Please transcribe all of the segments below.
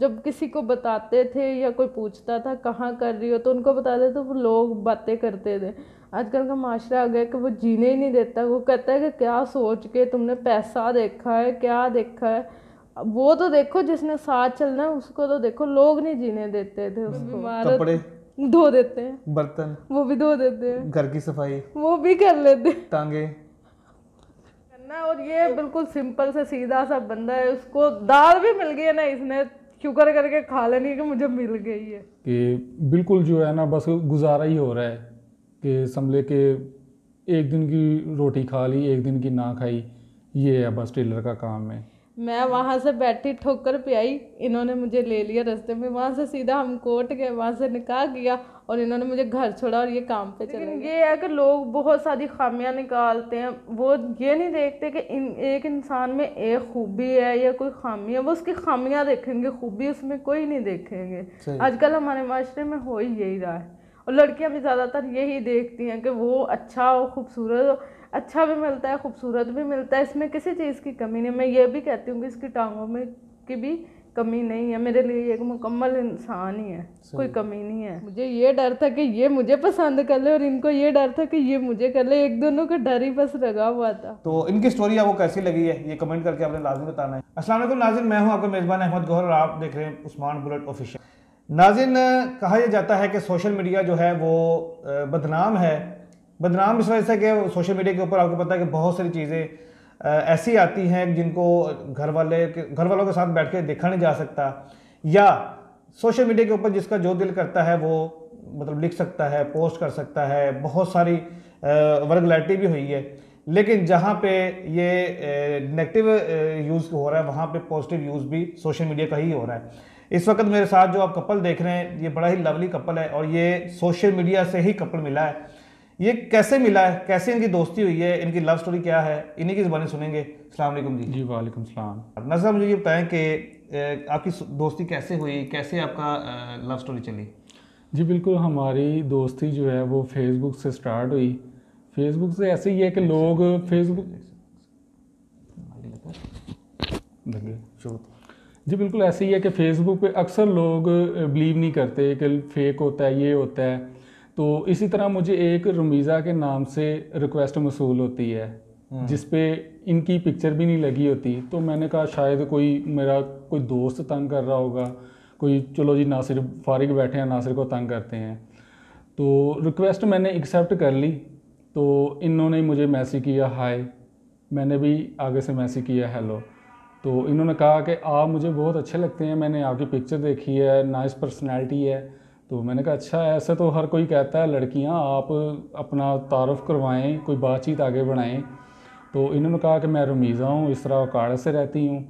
जब किसी को बताते थे या कोई पूछता था कहाँ कर रही हो तो उनको बताते तो वो लोग बातें करते थे आजकल का माशरा आ गया कि वो जीने ही नहीं देता वो कहता है कि क्या सोच के तुमने पैसा देखा है क्या देखा है वो तो देखो जिसने साथ चलना है उसको तो देखो लोग नहीं जीने देते थे उसको कपड़े धो देते हैं बर्तन वो भी धो देते हैं घर की सफाई वो भी कर लेते टांगे करना और ये बिल्कुल सिंपल से सीधा सा बंदा है उसको दाल भी मिल गई है ना इसने शुक्र करके खा लेनी कि मुझे मिल गई है कि बिल्कुल जो है ना बस गुजारा ही हो रहा है कि समझे कि एक दिन की रोटी खा ली एक दिन की ना खाई ये है बस टेलर का काम है मैं वहाँ से बैठी ठोकर पे आई इन्होंने मुझे ले लिया रास्ते में वहाँ से सीधा हम कोर्ट गए वहाँ से निकाह किया और इन्होंने मुझे घर छोड़ा और ये काम पे चले ये है कि लोग बहुत सारी खामियां निकालते हैं वो ये नहीं देखते कि इन एक इंसान में एक खूबी है या कोई खामी है वो उसकी खामियाँ देखेंगे खूबी उसमें कोई नहीं देखेंगे आजकल हमारे माशरे में हो ही यही रहा है और लड़कियाँ भी ज़्यादातर यही देखती हैं कि वो अच्छा हो खूबसूरत हो अच्छा भी मिलता है खूबसूरत भी मिलता है इसमें किसी चीज़ की कमी नहीं मैं ये भी कहती हूँ कि इसकी टांगों में की भी कमी नहीं है मेरे लिए एक मुकम्मल इंसान ही है कोई कमी नहीं है मुझे ये डर था कि ये मुझे पसंद कर ले और इनको ये डर था कि ये मुझे कर ले एक दोनों का डर ही बस लगा हुआ था तो इनकी स्टोरी आपको कैसी लगी है ये कमेंट करके आपने लाजमी बताना है असला नाजिन मैं हूँ आपका मेज़बान अहमद गोहर और आप देख रहे हैं उस्मान बुलेट ऑफिशियल नाजिन कहा यह जाता है कि सोशल मीडिया जो है वो बदनाम है बदनाम इस वजह से कि सोशल मीडिया के ऊपर आपको पता है कि बहुत सारी चीज़ें ऐसी आती हैं जिनको घर वाले घर वालों के साथ बैठ के देखा नहीं जा सकता या सोशल मीडिया के ऊपर जिसका जो दिल करता है वो मतलब लिख सकता है पोस्ट कर सकता है बहुत सारी वर्गलैटी भी हुई है लेकिन जहाँ पे ये नेगेटिव यूज़ हो रहा है वहाँ पे पॉजिटिव यूज़ भी सोशल मीडिया का ही हो रहा है इस वक्त मेरे साथ जो आप कपल देख रहे हैं ये बड़ा ही लवली कपल है और ये सोशल मीडिया से ही कपल मिला है ये कैसे मिला है कैसे इनकी दोस्ती हुई है इनकी लव स्टोरी क्या है इन्हीं की जबानी सुनेंगे अल्लाम जी जी वालेकुम सलाम नजर मुझे ये बताएं कि आपकी दोस्ती कैसे हुई कैसे आपका लव स्टोरी चली जी बिल्कुल हमारी दोस्ती जो है वो फेसबुक से स्टार्ट हुई फेसबुक से ऐसे ही है कि लोग फेसबुक तो। जी बिल्कुल ऐसे ही है कि फेसबुक पे अक्सर लोग बिलीव नहीं करते कि फेक होता है ये होता है तो इसी तरह मुझे एक रमीज़ा के नाम से रिक्वेस्ट मसूल होती है हाँ। जिस पे इनकी पिक्चर भी नहीं लगी होती तो मैंने कहा शायद कोई मेरा कोई दोस्त तंग कर रहा होगा कोई चलो जी नासिर फारिग बैठे हैं नासिर को तंग करते हैं तो रिक्वेस्ट मैंने एक्सेप्ट कर ली तो इन्होंने मुझे मैसेज किया हाय मैंने भी आगे से मैसेज किया हेलो तो इन्होंने कहा कि आप मुझे बहुत अच्छे लगते हैं मैंने आपकी पिक्चर देखी है नाइस पर्सनैलिटी है तो मैंने कहा अच्छा ऐसे तो हर कोई कहता है लड़कियां आप अपना तारफ़ करवाएं कोई बातचीत आगे बढ़ाएं तो इन्होंने कहा कि मैं रमीज़ा हूँ इस तरह अकाड़ से रहती हूँ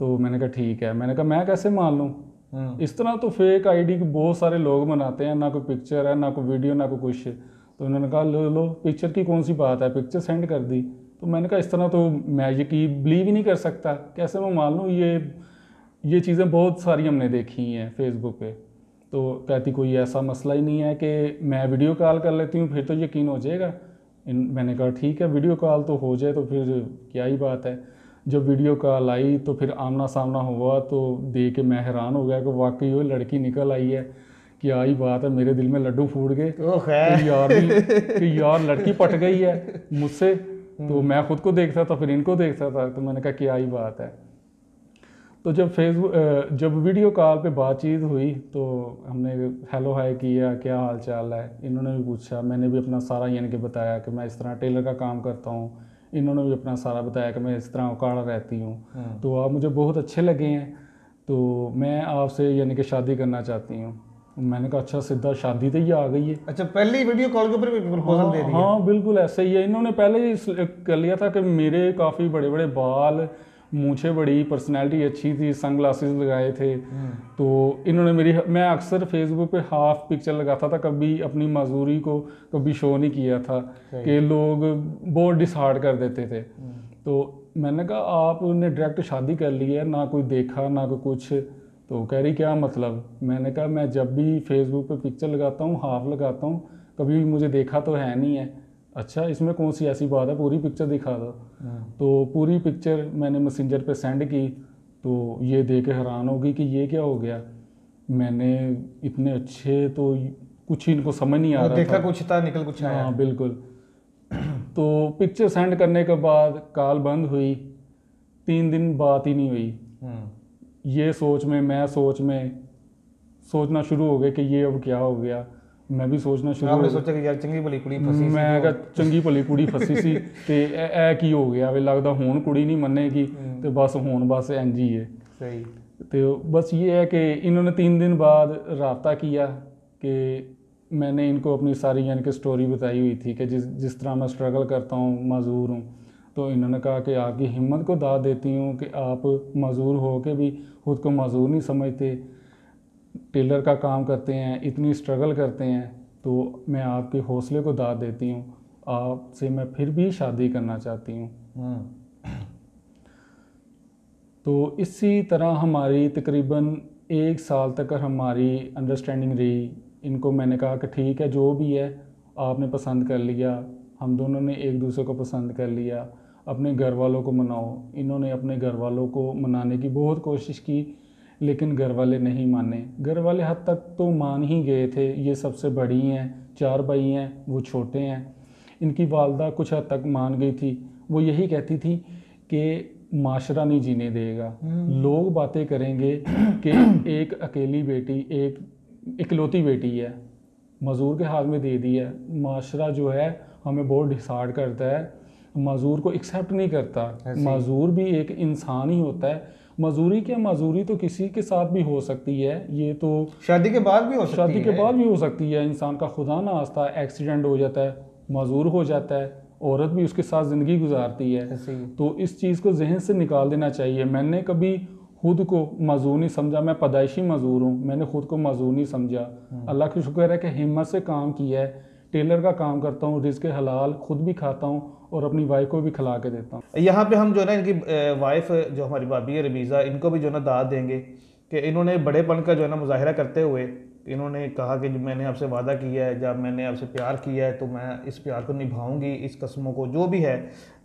तो मैंने कहा ठीक है मैंने कहा मैं कैसे मान लूँ हाँ। इस तरह तो फेक आईडी डी बहुत सारे लोग बनाते हैं ना कोई पिक्चर है ना कोई वीडियो ना कोई कुछ तो इन्होंने कहा लो लो पिक्चर की कौन सी बात है पिक्चर सेंड कर दी तो मैंने कहा इस तरह तो मैं ये बिलीव ही नहीं कर सकता कैसे मैं मान लूँ ये ये चीज़ें बहुत सारी हमने देखी हैं फेसबुक पर तो कहती कोई ऐसा मसला ही नहीं है कि मैं वीडियो कॉल कर लेती हूँ फिर तो यकीन हो जाएगा इन मैंने कहा ठीक है वीडियो कॉल तो हो जाए तो फिर क्या ही बात है जब वीडियो कॉल आई तो फिर आमना सामना हुआ तो देख के मैं हैरान हो गया कि वाकई वो लड़की निकल आई है क्या ही बात है मेरे दिल में लड्डू फूट गए यार कि यार लड़की पट गई है मुझसे तो हम्म। मैं खुद को देखता था फिर इनको देखता था तो मैंने कहा क्या ही बात है तो जब फेसबुक जब वीडियो कॉल पे बातचीत हुई तो हमने हेलो हाय किया क्या हाल चाल है इन्होंने भी पूछा मैंने भी अपना सारा यानी कि बताया कि मैं इस तरह टेलर का काम करता हूँ इन्होंने भी अपना सारा बताया कि मैं इस तरह उकाड़ा रहती हूँ हाँ। तो आप मुझे बहुत अच्छे लगे हैं तो मैं आपसे यानी कि शादी करना चाहती हूँ मैंने कहा अच्छा सीधा शादी तो ही आ गई है अच्छा पहले ही वीडियो कॉल के ऊपर प्रपोजल हाँ, दे दिया हाँ बिल्कुल ऐसे ही है इन्होंने पहले ही कर लिया था कि मेरे काफ़ी बड़े बड़े बाल मूछे बड़ी पर्सनैलिटी अच्छी थी सन लगाए थे हम्म। तो इन्होंने मेरी मैं अक्सर फेसबुक पे हाफ पिक्चर लगाता था कभी अपनी मजदूरी को कभी शो नहीं किया था कि लोग बहुत डिसहार्ड कर देते थे हम्म। तो मैंने कहा आपने डायरेक्ट शादी कर ली है ना कोई देखा ना कोई कुछ तो कह रही क्या मतलब मैंने कहा मैं जब भी फेसबुक पे पिक्चर लगाता हूँ हाफ लगाता हूँ कभी मुझे देखा तो है नहीं है अच्छा इसमें कौन सी ऐसी बात है पूरी पिक्चर दिखा दो हाँ। तो पूरी पिक्चर मैंने मैसेंजर पे सेंड की तो ये देख के हैरान होगी कि ये क्या हो गया मैंने इतने अच्छे तो कुछ ही इनको समझ नहीं आ रहा देखा था। कुछ था निकल कुछ आया हाँ बिल्कुल तो पिक्चर सेंड करने के बाद कॉल बंद हुई तीन दिन बात ही नहीं हुई हाँ। ये सोच में मैं सोच में सोचना शुरू हो गया कि ये अब क्या हो गया ਮੈਂ ਵੀ ਸੋਚਣਾ ਸ਼ੁਰੂ ਹੋ ਗਿਆ ਸੋਚਿਆ ਕਿ ਯਾਰ ਚੰਗੀ ਭਲੀ ਕੁੜੀ ਫਸੀ ਸੀ ਮੈਂ ਕਿਹਾ ਚੰਗੀ ਭਲੀ ਕੁੜੀ ਫਸੀ ਸੀ ਤੇ ਇਹ ਇਹ ਕੀ ਹੋ ਗਿਆ ਵੇ ਲੱਗਦਾ ਹੁਣ ਕੁੜੀ ਨਹੀਂ ਮੰਨੇਗੀ ਤੇ ਬਸ ਹੁਣ ਬਸ ਇੰਜ ਹੀ ਹੈ ਸਹੀ ਤੇ ਬਸ ਇਹ ਹੈ ਕਿ ਇਹਨਾਂ ਨੇ 3 दिन बाद रबता किया कि मैंने इनको अपनी सारी यानी कि स्टोरी बताई हुई थी कि जिस जिस तरह मैं स्ट्रगल करता हूँ मज़दूर हूँ तो इन्होंने कहा कि आपकी हिम्मत को दाद देती हूँ कि आप मज़दूर हो के भी खुद को मज़दूर नहीं समझते टेलर का काम करते हैं इतनी स्ट्रगल करते हैं तो मैं आपके हौसले को दाद देती हूँ आपसे मैं फिर भी शादी करना चाहती हूँ हम्म। तो इसी तरह हमारी तकरीबन एक साल तक हमारी अंडरस्टैंडिंग रही इनको मैंने कहा कि ठीक है जो भी है आपने पसंद कर लिया हम दोनों ने एक दूसरे को पसंद कर लिया अपने घर वालों को मनाओ इन्होंने अपने घर वालों को मनाने की बहुत कोशिश की लेकिन घर वाले नहीं माने घर वाले हद तक तो मान ही गए थे ये सबसे बड़ी हैं चार भाई हैं वो छोटे हैं इनकी वालदा कुछ हद तक मान गई थी वो यही कहती थी कि माशरा नहीं जीने देगा हम्म। लोग बातें करेंगे कि एक अकेली बेटी एक इकलौती बेटी है मजूर के हाथ में दे दी है माशरा जो है हमें बहुत डिसार्ड करता है मजूर को एक्सेप्ट नहीं करता मजूर भी एक इंसान ही होता है मजूरी क्या मजूरी तो किसी के साथ भी हो सकती है ये तो शादी के बाद भी हो सकती शादी है। के बाद भी हो सकती है इंसान का खुदा ना आस्था एक्सीडेंट हो जाता है मजूर हो जाता है औरत भी उसके साथ ज़िंदगी गुजारती है तो इस चीज़ को जहन से निकाल देना चाहिए मैंने कभी खुद को मजूर नहीं समझा मैं पैदाइशी मजूर हूँ मैंने खुद को मजूर नहीं समझा हम्म। अल्लाह का शुक्र है कि हिम्मत से काम किया है टेलर का काम करता हूँ रिज के हलाल खुद भी खाता हूँ और अपनी वाइफ को भी खिला के देता हूँ यहाँ पे हम जो है ना इनकी वाइफ जो हमारी भाभी है रमीज़ा इनको भी जो है ना दाद देंगे कि इन्होंने बड़ेपन का जो है ना मुजाहरा करते हुए इन्होंने कहा कि मैंने आपसे वादा किया है जब मैंने आपसे प्यार किया है तो मैं इस प्यार को निभाऊंगी इस कस्मों को जो भी है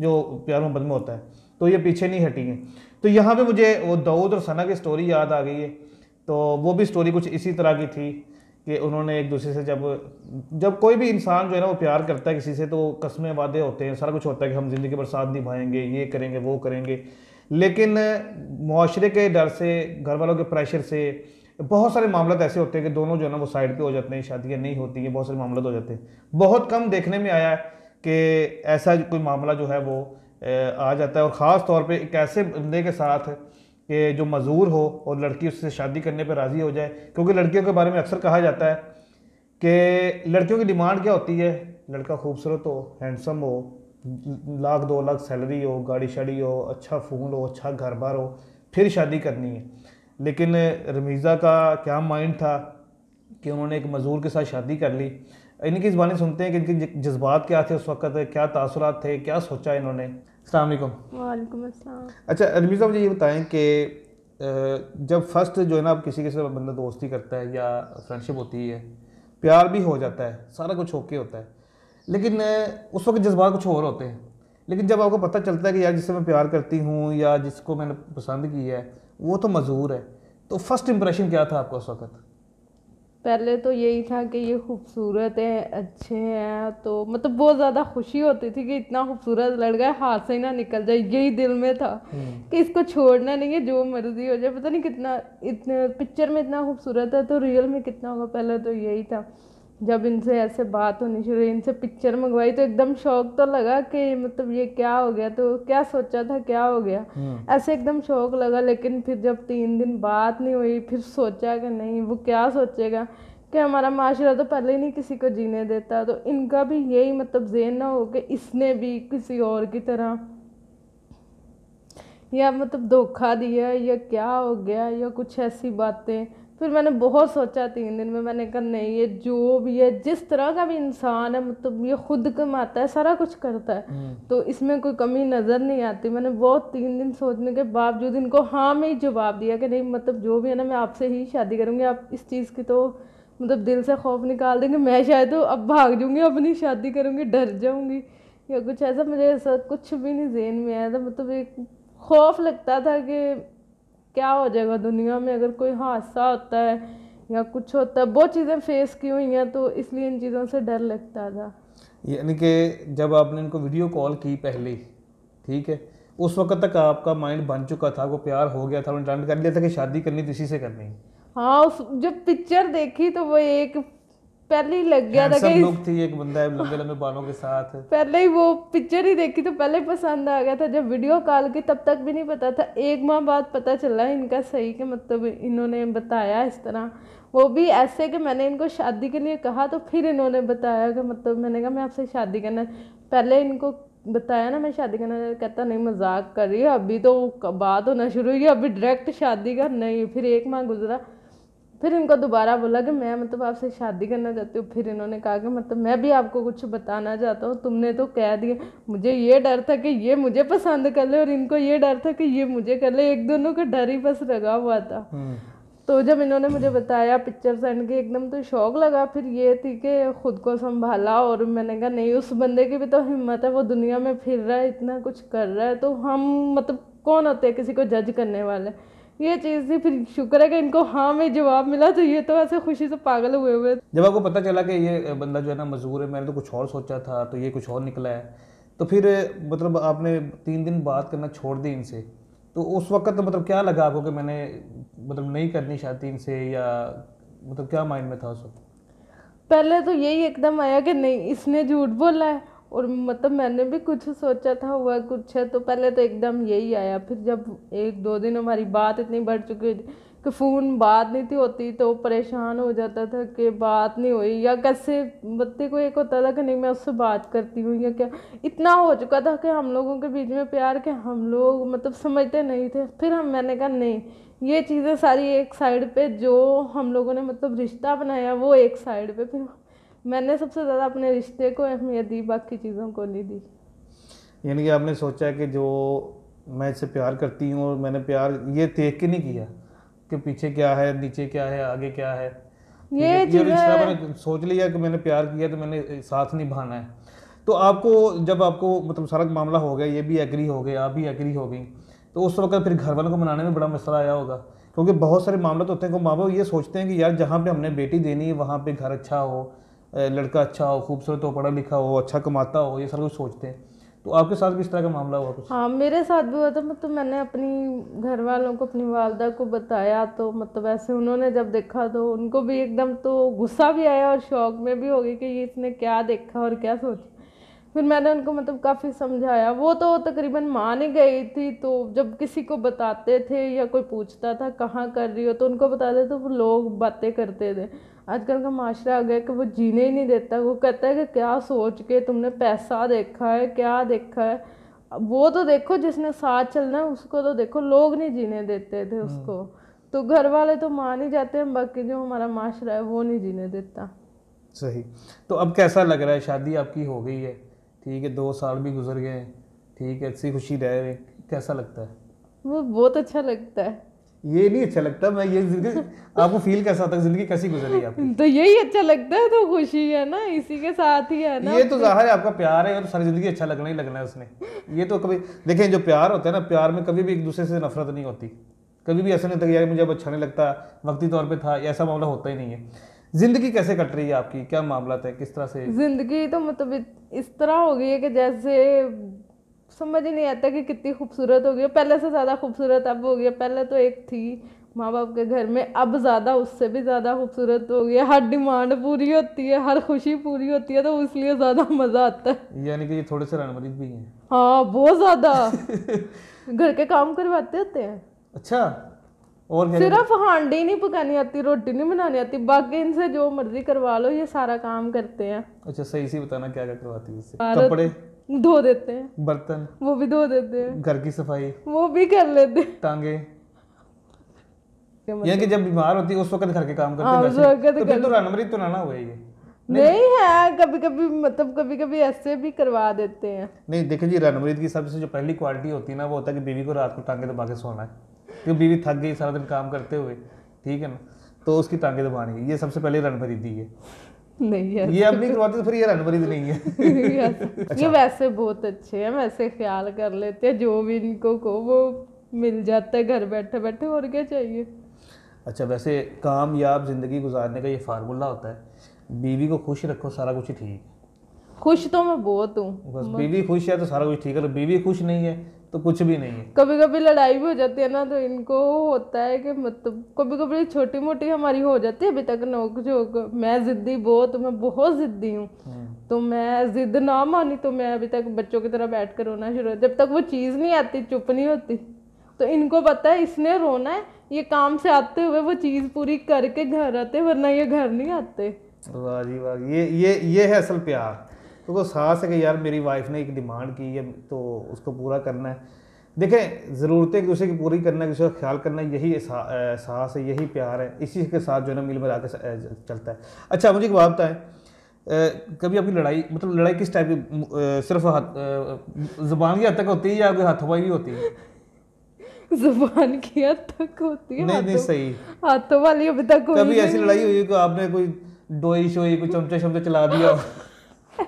जो प्यार मोहब्बत में होता है तो ये पीछे नहीं हटी है तो यहाँ पे मुझे वो दाऊद और सना की स्टोरी याद आ गई है तो वो भी स्टोरी कुछ इसी तरह की थी कि उन्होंने एक दूसरे से जब जब कोई भी इंसान जो है ना वो प्यार करता है किसी से तो कस्में वादे होते हैं सारा कुछ होता है कि हम ज़िंदगी बरसात साथ निभाएंगे ये करेंगे वो करेंगे लेकिन माशरे के डर से घर वालों के प्रेशर से बहुत सारे मामले ऐसे होते हैं कि दोनों जो है ना वो साइड पे हो जाते हैं शादियाँ नहीं होती हैं बहुत सारे मामले हो जाते हैं बहुत कम देखने में आया है कि ऐसा कोई मामला जो है वो आ जाता है और ख़ास तौर पर एक ऐसे बंदे के साथ कि जो मज़ूर हो और लड़की उससे शादी करने पर राज़ी हो जाए क्योंकि लड़कियों के बारे में अक्सर कहा जाता है कि लड़कियों की डिमांड क्या होती है लड़का खूबसूरत हो हैंडसम हो लाख दो लाख सैलरी हो गाड़ी शाड़ी हो अच्छा फ़ोन हो अच्छा घर बार हो फिर शादी करनी है लेकिन रमीज़ा का क्या माइंड था कि उन्होंने एक मज़ूर के साथ शादी कर ली इनकी ज़बानी सुनते हैं कि इनके जज्बात क्या थे उस वक्त क्या तासरत थे क्या सोचा इन्होंने वालेकुम अच्छा रमी साहब मुझे ये बताएं कि जब फर्स्ट जो है ना आप किसी के साथ बंदा दोस्ती करता है या फ्रेंडशिप होती है प्यार भी हो जाता है सारा कुछ होके होता है लेकिन उस वक्त जज्बात कुछ और होते हैं लेकिन जब आपको पता चलता है कि यार जिससे मैं प्यार करती हूँ या जिसको मैंने पसंद किया है वो तो मजहूर है तो फर्स्ट इम्प्रेशन क्या था आपका उस वक्त पहले तो यही था कि ये खूबसूरत है अच्छे हैं तो मतलब बहुत ज़्यादा खुशी होती थी कि इतना खूबसूरत लड़का है हाथ से ही ना निकल जाए यही दिल में था हम्म। कि इसको छोड़ना नहीं है जो मर्जी हो जाए पता नहीं कितना इतने पिक्चर में इतना खूबसूरत है तो रियल में कितना होगा पहले तो यही था जब इनसे ऐसे बात होनी शुरू हुई इनसे पिक्चर मंगवाई तो एकदम शौक तो लगा कि मतलब ये क्या हो गया तो क्या सोचा था क्या हो गया हम्म। ऐसे एकदम शौक लगा लेकिन फिर जब तीन दिन बात नहीं हुई फिर सोचा कि नहीं वो क्या सोचेगा कि हमारा माशरा तो पहले ही नहीं किसी को जीने देता तो इनका भी यही मतलब जेन ना हो कि इसने भी किसी और की तरह या मतलब धोखा दिया या क्या हो गया या कुछ ऐसी बातें फिर मैंने बहुत सोचा तीन दिन में मैंने कहा नहीं ये जो भी है जिस तरह का भी इंसान है मतलब ये खुद कमाता है सारा कुछ करता है हम्म। तो इसमें कोई कमी नज़र नहीं आती मैंने बहुत तीन दिन सोचने के बावजूद इनको हाँ में ही जवाब दिया कि नहीं मतलब जो भी है ना मैं आपसे ही शादी करूँगी आप इस चीज़ की तो मतलब दिल से खौफ निकाल देंगे मैं शायद तो अब भाग जाऊँगी अपनी शादी करूँगी डर जाऊँगी या कुछ ऐसा मुझे ऐसा कुछ भी नहीं जेन में आया था मतलब एक खौफ लगता था कि क्या हो जाएगा दुनिया में अगर कोई हादसा होता है या कुछ होता है बहुत चीज़ें फेस की हुई हैं तो इसलिए इन चीज़ों से डर लगता था यानी कि जब आपने इनको वीडियो कॉल की पहले ठीक है उस वक्त तक आपका माइंड बन चुका था वो प्यार हो गया था उन्होंने कर लिया था कि शादी करनी तो इसी से करनी हाँ उस जब पिक्चर देखी तो वो एक पहले ही लग गया था कि लुक थी एक बंदा है लंबे लंबे बालों के साथ पहले ही वो पिक्चर ही देखी तो पहले पसंद आ गया था जब वीडियो कॉल की तब तक भी नहीं पता था एक माह बाद पता चला इनका सही के मतलब इन्होंने बताया इस तरह वो भी ऐसे कि मैंने इनको शादी के लिए कहा तो फिर इन्होंने बताया कि मतलब मैंने कहा मैं आपसे शादी करना पहले इनको बताया ना मैं शादी करना कहता नहीं मजाक कर रही है अभी तो बात होना शुरू हुई अभी डायरेक्ट शादी का नहीं फिर एक माह गुजरा फिर इनको दोबारा बोला कि मैं मतलब आपसे शादी करना चाहती हूँ फिर इन्होंने कहा कि मतलब मैं भी आपको कुछ बताना चाहता हूँ तुमने तो कह दिया मुझे ये डर था कि ये मुझे पसंद कर ले और इनको ये डर था कि ये मुझे कर ले एक दोनों का डर ही बस लगा हुआ था हम्म। तो जब इन्होंने मुझे बताया पिक्चर सेंड के एकदम तो शौक लगा फिर ये थी कि खुद को संभाला और मैंने कहा नहीं उस बंदे की भी तो हिम्मत है वो दुनिया में फिर रहा है इतना कुछ कर रहा है तो हम मतलब कौन होते हैं किसी को जज करने वाले ये चीज़ थी फिर शुक्र है कि इनको हाँ में जवाब मिला तो ये तो ऐसे खुशी से पागल हुए हुए जब आपको पता चला कि ये बंदा जो है ना मजबूर है मैंने तो कुछ और सोचा था तो ये कुछ और निकला है तो फिर मतलब आपने तीन दिन बात करना छोड़ दी इनसे तो उस वक्त तो मतलब क्या लगा आपको कि मैंने मतलब नहीं करनी चाहती इनसे या मतलब क्या माइंड में था उस वक्त पहले तो यही एकदम आया कि नहीं इसने झूठ बोला है और मतलब मैंने भी कुछ सोचा था हुआ कुछ है तो पहले तो एकदम यही आया फिर जब एक दो दिन हमारी बात इतनी बढ़ चुकी थी कि फ़ोन बात नहीं थी होती तो परेशान हो जाता था कि बात नहीं हुई या कैसे बत्ते को एक होता था कि नहीं मैं उससे बात करती हूँ या क्या इतना हो चुका था कि हम लोगों के बीच में प्यार के हम लोग मतलब समझते नहीं थे फिर हम मैंने कहा नहीं ये चीज़ें सारी एक साइड पे जो हम लोगों ने मतलब रिश्ता बनाया वो एक साइड पे फिर मैंने सबसे ज़्यादा अपने रिश्ते को अहमियत दी बाकी चीज़ों को नहीं दी यानी कि आपने सोचा कि जो मैं इससे प्यार करती हूँ और मैंने प्यार ये देख के नहीं किया कि पीछे क्या है नीचे क्या है आगे क्या है ये, ये मैंने सोच लिया कि मैंने प्यार किया तो मैंने साथ निभाना है तो आपको जब आपको मतलब सारा मामला हो गया ये भी एग्री हो गए आप भी एग्री हो गई तो उस वक्त फिर घर वालों को मनाने में बड़ा मसला आया होगा क्योंकि बहुत सारे मामले तो होते हैं कि माँ बाप ये सोचते हैं कि यार जहाँ पे हमने बेटी देनी है वहाँ पे घर अच्छा हो लड़का अच्छा हो खूबसूरत हो पढ़ा लिखा हो अच्छा कमाता हो ये सारा कुछ सोचते हैं तो आपके साथ भी इस तरह का मामला हुआ कुछ हाँ मेरे साथ भी हुआ था मतलब मैंने अपनी घर वालों को अपनी वालदा को बताया तो मतलब ऐसे उन्होंने जब देखा तो उनको भी एकदम तो गुस्सा भी आया और शौक में भी हो गई कि ये इसने क्या देखा और क्या सोचा फिर मैंने उनको मतलब काफ़ी समझाया वो तो तकरीबन मान ही गई थी तो जब किसी को बताते थे या कोई पूछता था कहाँ कर रही हो तो उनको बताते तो वो लोग बातें करते थे आजकल का माशरा आ गया कि वो जीने ही नहीं देता वो कहता है कि क्या सोच के तुमने पैसा देखा है क्या देखा है वो तो देखो जिसने साथ चलना है उसको तो देखो लोग नहीं जीने देते थे उसको हम्म। तो घर वाले तो मान ही जाते हैं बाकी जो हमारा माशरा है वो नहीं जीने देता सही तो अब कैसा लग रहा है शादी आपकी हो गई है ठीक है दो साल भी गुजर गए ठीक है ऐसी खुशी रह रहे कैसा लगता है वो बहुत अच्छा लगता है ये नहीं अच्छा लगता मैं ये जिंदगी आपको फील कैसा आता है जिंदगी कैसी गुजर रही है आपकी तो यही अच्छा लगता है तो खुशी है ना इसी के साथ ही है ना ये तो जाहिर है आपका प्यार है और सारी जिंदगी अच्छा लगना ही लगना है उसने ये तो कभी देखें जो प्यार होता है ना प्यार में कभी भी एक दूसरे से नफरत नहीं होती कभी भी ऐसा नहीं होता यार मुझे अब अच्छा नहीं लगता वक्ती तौर पर था ऐसा मामला होता ही नहीं है जिंदगी कैसे कट रही है आपकी क्या मामला है किस तरह से जिंदगी तो मतलब इस तरह हो गई है कि जैसे समझ ही नहीं आता कि कितनी खूबसूरत हो गई है पहले से ज़्यादा खूबसूरत अब हो गया पहले तो एक थी माँ बाप के घर में अब ज़्यादा उससे भी ज़्यादा खूबसूरत हो गया हर डिमांड पूरी होती है हर खुशी पूरी होती है तो उसलिए ज़्यादा मज़ा आता है यानी कि ये थोड़े से रणमरीज भी हैं हाँ बहुत ज़्यादा घर के काम करवाते होते हैं अच्छा और सिर्फ हांडी नहीं पकानी आती रोटी नहीं बनानी आती बाकी इनसे जो मर्जी करवा लो ये सारा काम करते हैं अच्छा सही सी बताना क्या क्या करवाती है कपड़े धो देते हैं बर्तन वो भी धो देते हैं घर की सफाई वो भी कर लेते हैं टांगे ये कि मतलब? जब बीमार होती है उस वक्त घर के काम करते हैं हाँ, तो फिर तो रनमरी तो ना ना हुआ ये नहीं है कभी कभी मतलब कभी कभी ऐसे भी करवा देते हैं नहीं देखिए जी रनमरीत की सबसे जो पहली क्वालिटी होती है ना वो होता है कि बीवी को रात को टांगे दबा के सोना है क्योंकि बीवी थक गई सारा दिन काम करते हुए ठीक है ना तो उसकी टांगे दबानी है ये सबसे पहले रन खरीदी है नहीं ये अब नहीं करवाते तो फिर ये रन रनवरीद नहीं है ये अच्छा। वैसे बहुत अच्छे हैं वैसे ख्याल कर लेते हैं जो भी इनको को वो मिल जाता है घर बैठे बैठे और क्या चाहिए अच्छा वैसे कामयाब ज़िंदगी गुजारने का ये फार्मूला होता है बीवी को खुश रखो सारा कुछ ठीक खुश तो मैं बहुत हूँ बस बीवी खुश है तो सारा कुछ ठीक है बीवी खुश नहीं है तो कुछ भी नहीं है कभी कभी लड़ाई भी हो जाती है ना तो इनको होता है कि मतलब कभी कभी छोटी मोटी हमारी हो जाती है अभी तक नोक झोंक मैं जिद्दी बहुत मैं बहुत जिद्दी हूँ हम्म। तो मैं जिद ना मानी तो मैं अभी तक बच्चों की तरह बैठ कर रोना शुरू जब तक वो चीज़ नहीं आती चुप नहीं होती तो इनको पता है इसने रोना है ये काम से आते हुए वो चीज़ पूरी करके घर आते वरना ये घर नहीं आते वाह जी वाह ये ये ये है असल प्यार क्योंकि साहस है कि यार मेरी वाइफ ने एक डिमांड की है तो उसको पूरा करना है देखें ज़रूरतें एक दूसरे की पूरी करना है किसी का ख्याल करना यही एहसास है यही प्यार है इसी के साथ जो है ना मिल मिला के चलता है अच्छा मुझे एक बात बताएं कभी आपकी लड़ाई मतलब लड़ाई किस टाइप की सिर्फ हाथ ज़ुबान की हद तक होती है या कोई हाथोपाई भी होती है जुबान की हद तक होती है नहीं नहीं सही हाथों वाली अभी तक कभी ऐसी लड़ाई हुई कि आपने कोई डोई शोई कोई चमचे शमचे चला दिया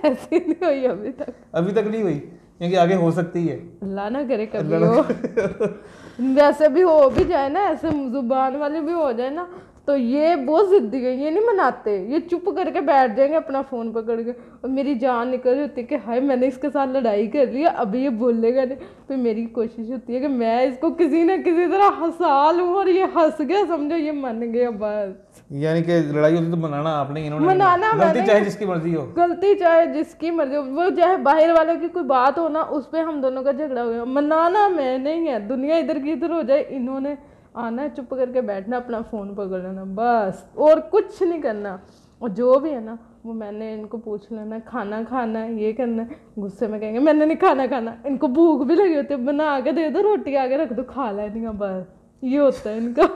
ऐसी नहीं हुई अभी तक अभी तक नहीं हुई क्योंकि आगे हो सकती है अल्लाह ना करे कभी हो वैसे भी हो भी जाए ना ऐसे जुबान वाले भी हो जाए ना तो ये बहुत ज़िद्दी है ये नहीं मनाते ये चुप करके बैठ जाएंगे अपना फ़ोन पकड़ के और मेरी जान निकल होती है कि हाय मैंने इसके साथ लड़ाई कर ली है अभी ये बोलेगा नहीं फिर मेरी कोशिश होती है कि मैं इसको किसी ना किसी तरह हंसा लूँ और ये हंस गया समझो ये मन गया बस यानी कि लड़ाई होती तो मनाना आपने इन्होंने मनाना गलती चाहे जिसकी मर्जी हो गलती चाहे जिसकी मर्जी हो वो चाहे बाहर वाले की कोई बात हो ना उस पर हम दोनों का झगड़ा हो गया मनाना मैं नहीं है दुनिया इधर की इधर हो जाए इन्होंने आना चुप करके बैठना अपना फ़ोन पकड़ लेना बस और कुछ नहीं करना और जो भी है ना वो मैंने इनको पूछ लेना खाना खाना ये करना गुस्से में कहेंगे मैंने नहीं खाना खाना इनको भूख भी लगी होती है बना के दे दो रोटी आगे रख दो खा लेनी बस ये होता है इनका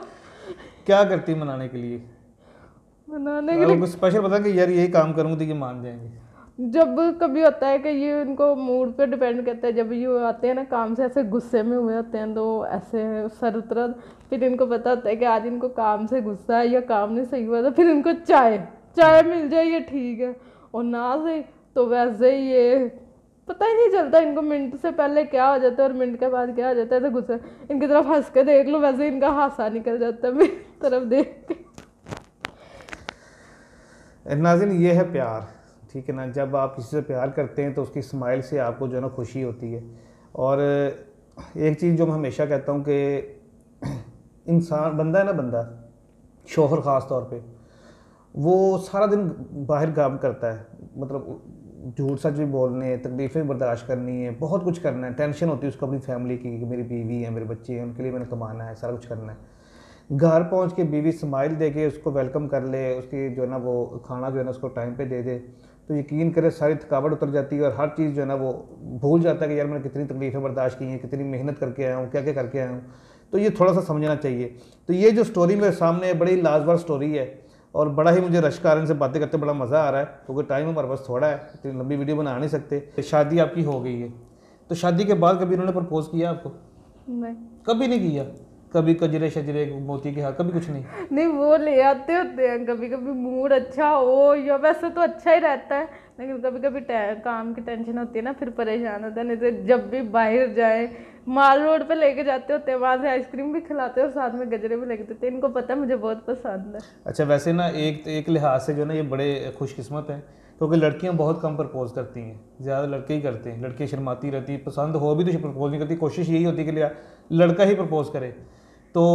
क्या करती मनाने के लिए बनाने हाँ, के लिए स्पेशल पता कि यार यही काम करूँगी तो ये मान जाएंगे जब कभी होता है कि ये इनको मूड पे डिपेंड करता है जब ये आते हैं ना काम से ऐसे गुस्से में हुए होते हैं तो ऐसे सर उतर फिर इनको पता होता है कि आज इनको काम से गुस्सा है या काम नहीं सही हुआ था तो फिर इनको चाय चाय मिल जाए ये ठीक है और ना से तो वैसे ही ये पता ही नहीं चलता इनको मिनट से पहले क्या हो जाता है और मिनट के बाद क्या हो जाता है तो गुस्सा इनकी तरफ हंस के देख लो वैसे इनका हादसा निकल जाता है मेरी तरफ देख के नाजिन ये है प्यार ठीक है ना जब आप किसी से प्यार करते हैं तो उसकी स्माइल से आपको जो है ना खुशी होती है और एक चीज़ जो मैं हमेशा कहता हूँ कि इंसान बंदा है ना बंदा शोहर ख़ास तौर पे वो सारा दिन बाहर काम करता है मतलब झूठ सच भी बोलने तकलीफ़ें भी बर्दाश्त करनी है बहुत कुछ करना है टेंशन होती है उसको अपनी फैमिली की कि मेरी बीवी है मेरे बच्चे हैं उनके लिए मैंने कमाना है सारा कुछ करना है घर पहुंच के बीवी स्माइल दे के उसको वेलकम कर ले उसकी जो है ना वो खाना जो है ना उसको टाइम पे दे दे तो यकीन करे सारी थकावट उतर जाती है और हर चीज़ जो है ना वो भूल जाता है कि यार मैंने कितनी तकलीफ़ें बर्दाश्त की हैं कितनी मेहनत करके आया हूँ क्या क्या करके आया हूँ तो ये थोड़ा सा समझना चाहिए तो ये जो स्टोरी मेरे सामने है बड़ी लाजवाब स्टोरी है और बड़ा ही मुझे रश कारण से बातें करते बड़ा मज़ा आ रहा है क्योंकि टाइम हमारे पास थोड़ा है इतनी लंबी वीडियो बना नहीं सकते तो शादी आपकी हो गई है तो शादी के बाद कभी उन्होंने प्रपोज़ किया आपको नहीं कभी नहीं किया कभी कजरे शजरे मोती के हाथ कभी कुछ नहीं नहीं वो ले आते होते हैं कभी कभी मूड अच्छा हो या वैसे तो अच्छा ही रहता है लेकिन कभी कभी काम की टेंशन होती है ना फिर परेशान होता है नहीं तो जब भी बाहर जाए माल रोड पे लेके जाते होते हैं वहाँ से आइसक्रीम भी खिलाते हैं और साथ में गजरे भी लेके देते हैं इनको पता है मुझे बहुत पसंद है अच्छा वैसे ना एक एक लिहाज से जो ना ये बड़े खुशकिस्मत हैं क्योंकि लड़कियां बहुत कम प्रपोज करती हैं ज़्यादा लड़के ही करते हैं लड़के शर्माती रहती पसंद हो भी तो प्रपोज नहीं करती कोशिश यही होती है कि लड़का ही प्रपोज करे तो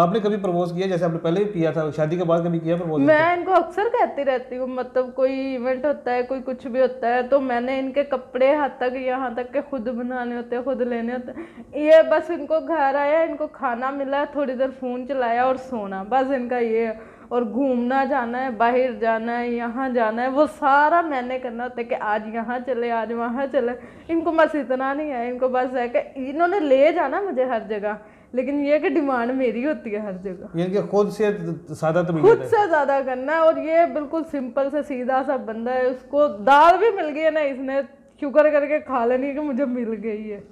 आपने कभी प्रपोज किया जैसे आपने पहले भी किया था शादी के बाद कभी किया प्रपोज मैं इनको अक्सर कहती रहती हूँ मतलब कोई इवेंट होता है कोई कुछ भी होता है तो मैंने इनके कपड़े हाथ तक यहाँ तक के खुद बनाने होते हैं खुद लेने होते हैं ये बस इनको घर आया इनको खाना मिला थोड़ी देर फ़ोन चलाया और सोना बस इनका ये और घूमना जाना है बाहर जाना है यहाँ जाना है वो सारा मैंने करना होता है कि आज यहाँ चले आज वहाँ चले इनको बस इतना नहीं है इनको बस है कि इन्होंने ले जाना मुझे हर जगह लेकिन ये कि डिमांड मेरी होती है हर जगह यानी कि खुद से ज्यादा तो खुद से ज़्यादा करना है और ये बिल्कुल सिंपल से सीधा सा बंदा है उसको दाल भी मिल गई है ना इसने शुक्र करके खा लेनी है कि मुझे मिल गई है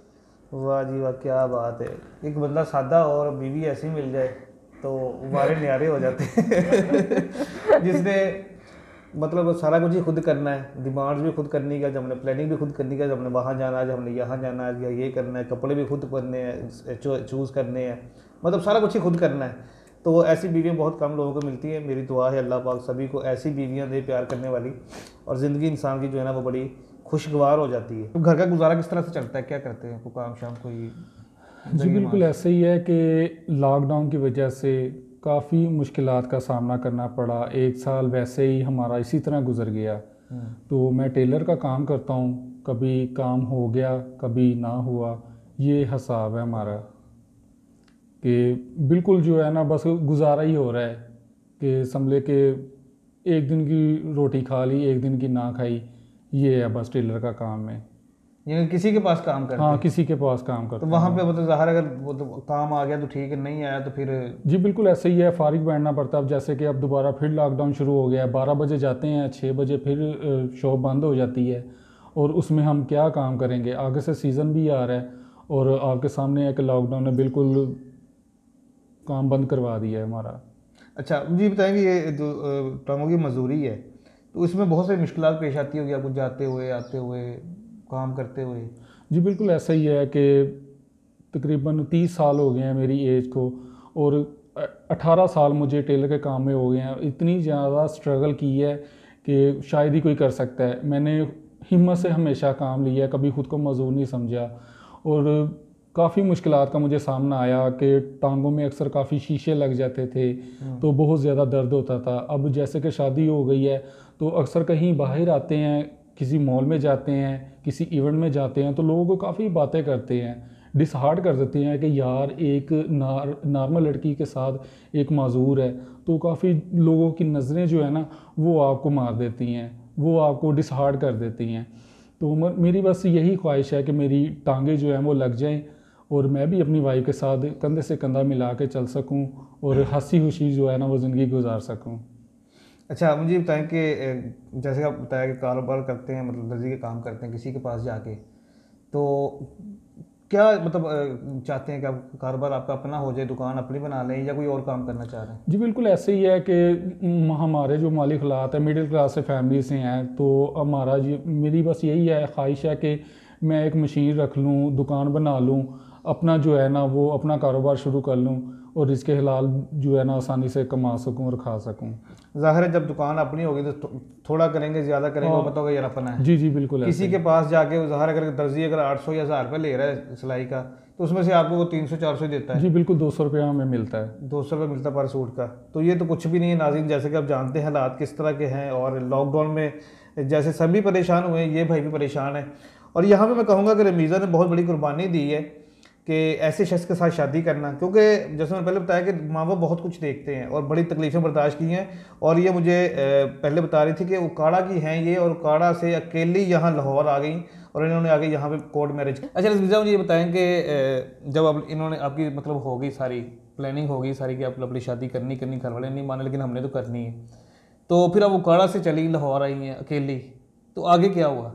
वाह जी वाह क्या बात है एक बंदा सादा और बीवी ऐसी मिल जाए तो वारे न्यारे हो जाते हैं जिसने मतलब सारा कुछ ही खुद करना है डिमांड्स भी खुद करनी का जब हमने प्लानिंग भी खुद करनी का जब हमने वहाँ जाना है जब हमने यहाँ जाना है या ये करना है कपड़े भी खुद पहनने हैं चूज़ करने हैं मतलब सारा कुछ ही खुद करना है तो ऐसी बीवियाँ बहुत कम लोगों को मिलती हैं मेरी दुआ है अल्लाह पाक सभी को ऐसी बीवियाँ दे प्यार करने वाली और ज़िंदगी इंसान की जो है ना वो बड़ी खुशगवार हो जाती है तो घर का गुजारा किस तरह से चलता है क्या करते हैं काम शाम कोई जी बिल्कुल ऐसे ही है कि लॉकडाउन की वजह से काफ़ी मुश्किल का सामना करना पड़ा एक साल वैसे ही हमारा इसी तरह गुजर गया हम्म। तो मैं टेलर का काम करता हूँ कभी काम हो गया कभी ना हुआ ये हिसाब है हमारा कि बिल्कुल जो है ना बस गुजारा ही हो रहा है कि समझे कि एक दिन की रोटी खा ली एक दिन की ना खाई ये है बस टेलर का काम है यानी किसी के पास काम करते हाँ किसी के पास काम करते तो वहाँ पे मतलब ज़ाहिर अगर वो तो काम आ गया तो ठीक है नहीं आया तो फिर जी बिल्कुल ऐसे ही है फारिग बैठना पड़ता है अब जैसे कि अब दोबारा फिर लॉकडाउन शुरू हो गया है बारह बजे जाते हैं छः बजे फिर शॉप बंद हो जाती है और उसमें हम क्या काम करेंगे आगे से सीज़न भी आ रहा है और आपके सामने एक लॉकडाउन ने बिल्कुल काम बंद करवा दिया है हमारा अच्छा मुझे बताएंगे ये जो टर्मों की मजदूरी है तो इसमें बहुत सारी मुश्किल पेश आती होगी आपको जाते हुए आते हुए काम करते हुए जी बिल्कुल ऐसा ही है कि तकरीबन तीस साल हो गए हैं मेरी एज को और अठारह साल मुझे टेलर के काम में हो गए हैं इतनी ज़्यादा स्ट्रगल की है कि शायद ही कोई कर सकता है मैंने हिम्मत से हमेशा काम लिया कभी खुद को मजदूर नहीं समझा और काफ़ी मुश्किल का मुझे सामना आया कि टांगों में अक्सर काफ़ी शीशे लग जाते थे हम्म। तो बहुत ज़्यादा दर्द होता था अब जैसे कि शादी हो गई है तो अक्सर कहीं बाहर आते हैं किसी मॉल में जाते हैं किसी इवेंट में जाते हैं तो लोगों को काफ़ी बातें करते हैं डिसहार्ट कर देते हैं कि यार एक नार नॉर्मल लड़की के साथ एक माजूर है तो काफ़ी लोगों की नज़रें जो है ना वो आपको मार देती हैं वो आपको डिसहार्ट कर देती हैं तो मेरी बस यही ख्वाहिश है कि मेरी टांगे जो हैं वो लग जाएं और मैं भी अपनी वाइफ के साथ कंधे से कंधा मिला के चल सकूँ और हंसी खुशी जो है ना वो ज़िंदगी गुजार सकूँ अच्छा मुझे बताएं कि जैसे आप बताया कि कारोबार करते हैं मतलब दर्जी के काम करते हैं किसी के पास जाके तो क्या मतलब चाहते हैं कि आप कारोबार आपका अपना हो जाए दुकान अपनी बना लें या कोई और काम करना चाह रहे हैं जी बिल्कुल ऐसे ही है कि हमारे जो माली हालात है मिडिल क्लास से फैमिली से हैं तो हमारा जी मेरी बस यही है ख्वाहिश है कि मैं एक मशीन रख लूँ दुकान बना लूँ अपना जो है ना वो अपना कारोबार शुरू कर लूँ और इसके हिलाल जो है ना आसानी से कमा सकूं और खा सकूं ज़ाहिर है जब दुकान अपनी होगी तो थोड़ा करेंगे ज़्यादा करेंगे हाँ। वो पता होगा ये अपना है जी जी बिल्कुल किसी के पास जाके ज़ाहिर अगर दर्जी अगर आठ सौ या हज़ार रुपये ले रहा है सिलाई का तो उसमें से आपको वो तीन सौ चार सौ देता है जी बिल्कुल दो सौ रुपया हमें मिलता है दो सौ रुपये मिलता है पर सूट का तो ये तो कुछ भी नहीं है नाजिन जैसे कि आप जानते हैं हालात किस तरह के हैं और लॉकडाउन में जैसे सभी परेशान हुए ये भाई भी परेशान है और यहाँ पर मैं कहूँगा कि रमीज़ा ने बहुत बड़ी कुर्बानी दी है कि ऐसे शख्स के साथ शादी करना क्योंकि जैसे मैंने पहले बताया कि माँ बाप बहुत कुछ देखते हैं और बड़ी तकलीफ़ें बर्दाश्त की हैं और ये मुझे पहले बता रही थी कि उकाड़ा की हैं ये और उकाड़ा से अकेली यहाँ लाहौर आ गई और इन्होंने आगे यहाँ पे कोर्ट मैरिज अच्छा रजा मुझे ये बताएं कि जब आप इन्होंने आपकी मतलब हो गई सारी प्लानिंग हो गई सारी कि आप अपनी शादी करनी करनी घर वाले नहीं माने लेकिन हमने तो करनी है तो फिर आप उकाड़ा से चली लाहौर आई हैं अकेली तो आगे क्या हुआ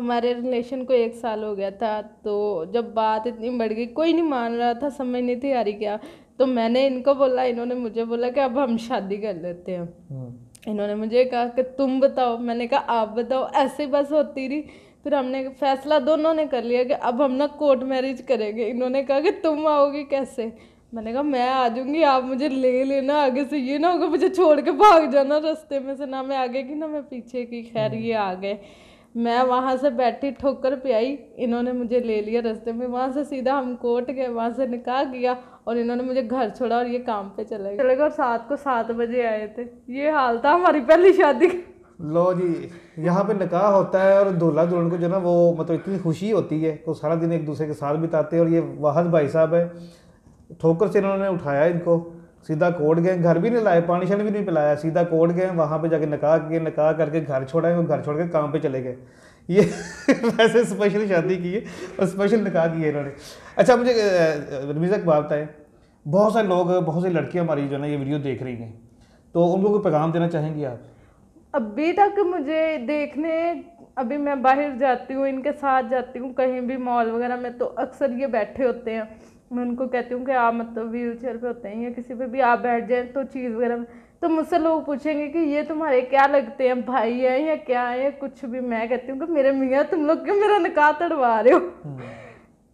हमारे रिलेशन को एक साल हो गया था तो जब बात इतनी बढ़ गई कोई नहीं मान रहा था समझ नहीं थी यारी क्या तो मैंने इनको बोला इन्होंने मुझे बोला कि अब हम शादी कर लेते हैं हम्म। इन्होंने मुझे कहा कि तुम बताओ मैंने कहा आप बताओ ऐसे बस होती रही फिर हमने फैसला दोनों ने कर लिया कि अब हम ना कोर्ट मैरिज करेंगे इन्होंने कहा कि तुम आओगी कैसे मैंने कहा मैं आ जाऊंगी आप मुझे ले लेना आगे से ये ना होगा मुझे छोड़ के भाग जाना रास्ते में से ना मैं आगे की ना मैं पीछे की खैर हम्म। ये आ गए मैं वहाँ से बैठी ठोकर पे आई इन्होंने मुझे ले लिया रास्ते में वहाँ से सीधा हम कोर्ट गए वहाँ से निकाह किया और इन्होंने मुझे घर छोड़ा और ये काम पे चले गए चले गए और सात को सात बजे आए थे ये हाल था हमारी पहली शादी लो जी यहाँ पे निकाह होता है और दूल्हा दुल्हन को जो ना वो मतलब इतनी खुशी होती है तो सारा दिन एक दूसरे के साथ बिताते हैं और ये वाहद भाई साहब है ठोकर से इन्होंने उठाया इनको सीधा कोर्ट गए घर भी नहीं लाए पानी शानी भी नहीं पिलाया सीधा कोर्ट गए वहाँ पे जाके निकाह के निकाह करके घर छोड़ा है घर छोड़ के काम पे चले गए ये वैसे स्पेशल शादी की है और स्पेशल निकाह की है इन्होंने अच्छा मुझे रमीज़ा एक बात है बहुत सारे लोग बहुत सी लड़कियाँ हमारी जो है ना ये वीडियो देख रही हैं तो उन लोगों को पैगाम देना चाहेंगी आप अभी तक मुझे देखने अभी मैं बाहर जाती हूँ इनके साथ जाती हूँ कहीं भी मॉल वगैरह में तो अक्सर ये बैठे होते हैं मैं उनको कहती हूँ कि आप मतलब व्हील चेयर पर होते हैं या किसी पे भी आप बैठ जाए तो चीज़ वगैरह तो मुझसे लोग पूछेंगे कि ये तुम्हारे क्या लगते हैं भाई हैं या क्या है कुछ भी मैं कहती हूँ कि मेरे मियाँ तुम लोग क्यों मेरा निकाह तड़वा रहे हो हम्म।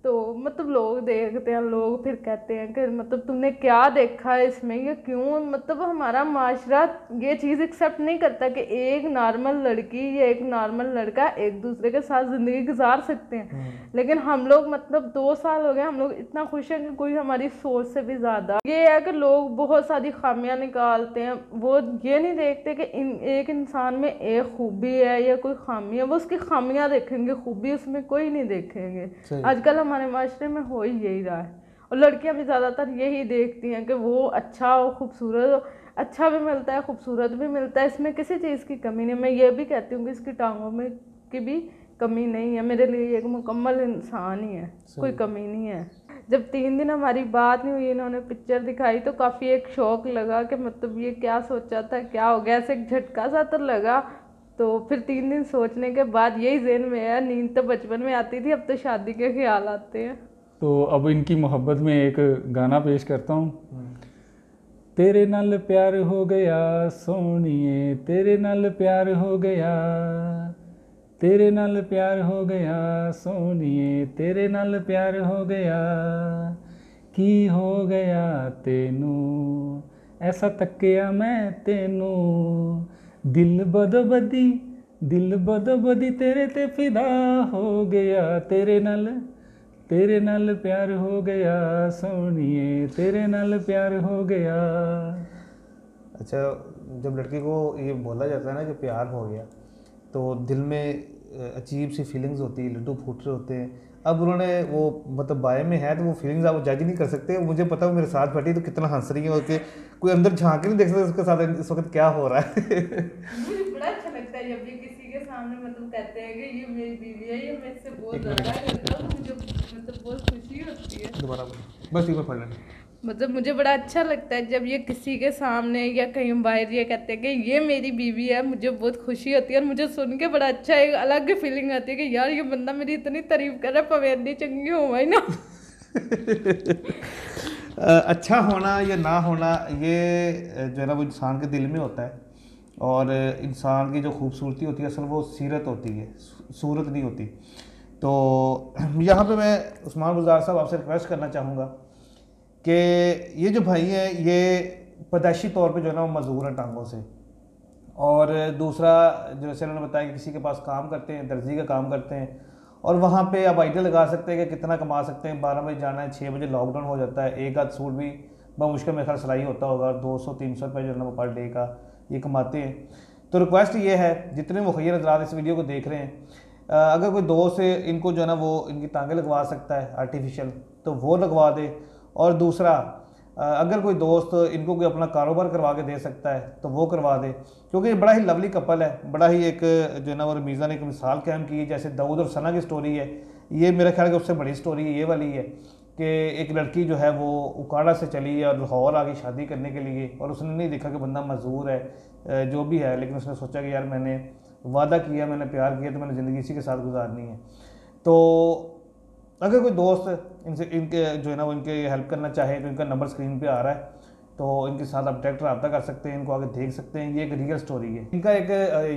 तो मतलब लोग देखते हैं लोग फिर कहते हैं कि मतलब तुमने क्या देखा इसमें या क्यों मतलब हमारा माशरा ये चीज़ एक्सेप्ट नहीं करता कि एक नॉर्मल लड़की या एक नॉर्मल लड़का एक दूसरे के साथ ज़िंदगी गुजार सकते हैं हम्म। लेकिन हम लोग मतलब दो साल हो गए हम लोग इतना खुश हैं कि कोई हमारी सोच से भी ज़्यादा ये है कि लोग बहुत सारी खामियाँ निकालते हैं वो ये नहीं देखते कि इन एक इंसान में एक खूबी है या कोई खामी है वो उसकी खामियाँ देखेंगे खूबी उसमें कोई नहीं देखेंगे आजकल हमारे हमारे माशरे में हो ही यही रहा है और लड़कियां भी ज़्यादातर यही देखती हैं कि वो अच्छा हो ख़ूबसूरत हो अच्छा भी मिलता है ख़ूबसूरत भी मिलता है इसमें किसी चीज़ की कमी नहीं मैं ये भी कहती हूँ कि इसकी टांगों में की भी कमी नहीं है मेरे लिए एक मुकम्मल इंसान ही है कोई कमी नहीं है जब तीन दिन हमारी बात नहीं हुई इन्होंने पिक्चर दिखाई तो काफ़ी एक शौक लगा कि मतलब ये क्या सोचा था क्या हो गया ऐसे एक झटका सा तो लगा तो फिर तीन दिन सोचने के बाद यही जेन में आया नींद तो बचपन में आती थी अब तो शादी के ख्याल आते हैं तो अब इनकी मोहब्बत में एक गाना पेश करता हूँ तेरे नाल प्यार हो गया सोनिए तेरे नाल प्यार हो गया तेरे नाल प्यार हो गया सोनिए तेरे नाल प्यार हो गया की हो गया तेनू ऐसा तकिया मैं तेनू दिल बदबदी दिल बदबदी तेरे ते फिदा हो गया तेरे नाल तेरे नाल प्यार हो गया सोनिए तेरे नाल प्यार हो गया अच्छा जब लड़की को ये बोला जाता है ना कि प्यार हो गया तो दिल में अजीब सी फीलिंग्स होती है लड्डू फूट रहे होते हैं अब उन्होंने वो मतलब बाय में है तो वो फीलिंग्स आप जज नहीं कर सकते मुझे पता वो मेरे साथ बैठी तो कितना हंस रही है और कि कोई अंदर झांक नहीं देख सकता उसके साथ इस वक्त क्या हो रहा है मुझे बड़ा अच्छा लगता है जब भी किसी के सामने मतलब कहते हैं कि ये मेरी बीवी है ये मेरे से बहुत ज़्यादा करता है तो मुझे मतलब बहुत खुशी होती है दोबारा बस एक बार पढ़ लेना मतलब मुझे बड़ा अच्छा लगता है जब ये किसी के सामने या कहीं बाहर ये कहते हैं कि ये मेरी बीवी है मुझे बहुत खुशी होती है और मुझे सुन के बड़ा अच्छा एक अलग फीलिंग आती है कि यार ये बंदा मेरी इतनी तारीफ कर रहा है पवेदी चंगी हो भाई ना अच्छा होना या ना होना ये जो है ना वो इंसान के दिल में होता है और इंसान की जो खूबसूरती होती है असल वो सीरत होती है सूरत नहीं होती तो यहाँ पे मैं उस्मान गुजार साहब आपसे रिक्वेस्ट करना चाहूँगा कि ये जो भाई हैं ये पदाशी तौर पे जो है ना वो मजदूर हैं टांगों से और दूसरा जो जैसे उन्होंने बताया कि किसी के पास काम करते हैं दर्जी का काम करते हैं और वहाँ पे आप आइडिया लगा सकते हैं कि कितना कमा सकते हैं बारह बजे जाना है छः बजे लॉकडाउन हो जाता है एक आध सूट भी बमुश्किल में ख्याल सिलाई होता होगा दो सौ तीन सौ रुपये जो है ना पर डे का ये कमाते हैं तो रिक्वेस्ट ये है जितने मुखिर हजरात इस वीडियो को देख रहे हैं अगर कोई दो से इनको जो है ना वो इनकी टांगे लगवा सकता है आर्टिफिशियल तो वो लगवा दे और दूसरा अगर कोई दोस्त इनको कोई अपना कारोबार करवा के दे सकता है तो वो करवा दे क्योंकि बड़ा ही लवली कपल है बड़ा ही एक जो है ना और मीज़ा ने एक मिसाल कायम की है जैसे दाऊद और सना की स्टोरी है ये मेरा ख्याल कि उससे बड़ी स्टोरी ये वाली है कि एक लड़की जो है वो उकाड़ा से चली और लाहौर आ गई शादी करने के लिए और उसने नहीं देखा कि बंदा मजदूर है जो भी है लेकिन उसने सोचा कि यार मैंने वादा किया मैंने प्यार किया तो मैंने ज़िंदगी इसी के साथ गुजारनी है तो अगर कोई दोस्त इनसे इनके जो है ना वो इनके हेल्प करना चाहे तो इनका नंबर स्क्रीन पे आ रहा है तो इनके साथ आप डायरेक्ट रबा कर सकते हैं इनको आगे देख सकते हैं ये एक रियल स्टोरी है इनका एक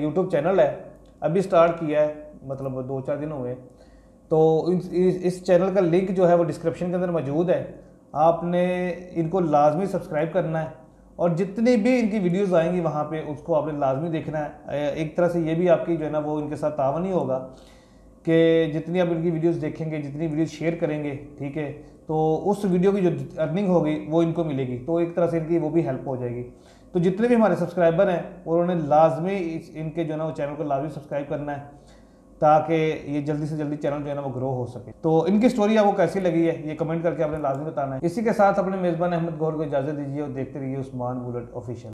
यूट्यूब चैनल है अभी स्टार्ट किया है मतलब दो चार दिन हुए तो इस, इस चैनल का लिंक जो है वो डिस्क्रिप्शन के अंदर मौजूद है आपने इनको लाजमी सब्सक्राइब करना है और जितनी भी इनकी वीडियोस आएंगी वहाँ पे उसको आपने लाजमी देखना है एक तरह से ये भी आपकी जो है ना वो इनके साथ तावन ही होगा कि जितनी आप इनकी वीडियोस देखेंगे जितनी वीडियोस शेयर करेंगे ठीक है तो उस वीडियो की जो अर्निंग होगी वो इनको मिलेगी तो एक तरह से इनकी वो भी हेल्प हो जाएगी तो जितने भी हमारे सब्सक्राइबर हैं उन्होंने लाजमी इनके जो है ना वो चैनल को लाजमी सब्सक्राइब करना है ताकि ये जल्दी से जल्दी चैनल जो है ना वो ग्रो हो सके तो इनकी स्टोरी आपको कैसी लगी है ये कमेंट करके आपने लाजमी बताना है इसी के साथ अपने मेज़बान अहमद गौर को इजाज़त दीजिए और देखते रहिए उस्मान बुलेट ऑफिशियल